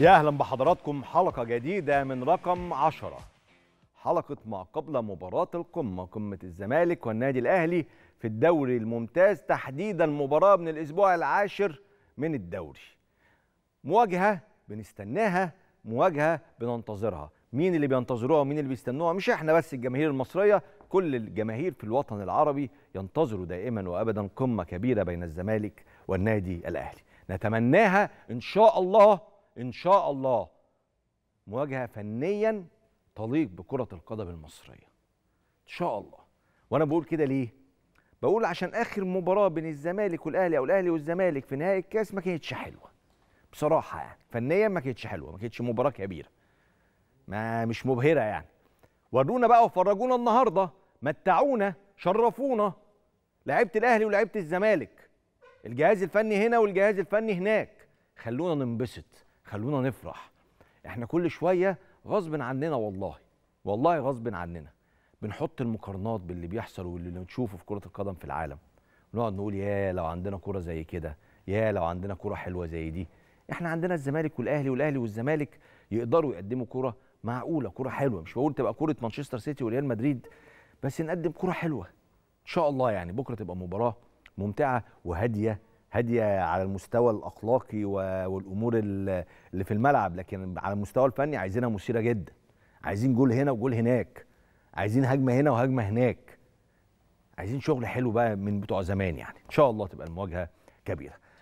يا اهلا بحضراتكم حلقه جديده من رقم 10 حلقه ما قبل مباراه القمه قمه الزمالك والنادي الاهلي في الدوري الممتاز تحديدا مباراه من الاسبوع العاشر من الدوري مواجهه بنستناها مواجهه بننتظرها مين اللي بينتظروها ومين اللي بيستنوها مش احنا بس الجماهير المصريه كل الجماهير في الوطن العربي ينتظروا دائما وابدا قمه كبيره بين الزمالك والنادي الاهلي نتمناها ان شاء الله ان شاء الله مواجهه فنيا تليق بكره القدم المصريه ان شاء الله وانا بقول كده ليه بقول عشان اخر مباراه بين الزمالك والاهلي او الاهلي والزمالك في نهائي الكاس ما كانتش حلوه بصراحه يعني فنيا ما كانتش حلوه ما كانتش مباراه كبيره ما مش مبهره يعني ورونا بقى وفرجونا النهارده متعونا شرفونا لعيبه الاهلي ولعيبه الزمالك الجهاز الفني هنا والجهاز الفني هناك خلونا ننبسط خلونا نفرح احنا كل شويه غصب عننا والله والله غصب عننا بنحط المقارنات باللي بيحصل واللي بنشوفه في كره القدم في العالم ونقعد نقول يا لو عندنا كره زي كده يا لو عندنا كره حلوه زي دي احنا عندنا الزمالك والاهلي والاهلي والزمالك يقدروا يقدموا كره معقوله كره حلوه مش بقول تبقى كره مانشستر سيتي وريال مدريد بس نقدم كره حلوه ان شاء الله يعني بكره تبقى مباراه ممتعه وهاديه هاديه على المستوى الاخلاقي والامور اللي في الملعب لكن على المستوى الفني عايزينها مثيره جدا عايزين جول هنا وجول هناك عايزين هجمه هنا وهجمه هناك عايزين شغل حلو بقى من بتوع زمان يعني ان شاء الله تبقى المواجهه كبيره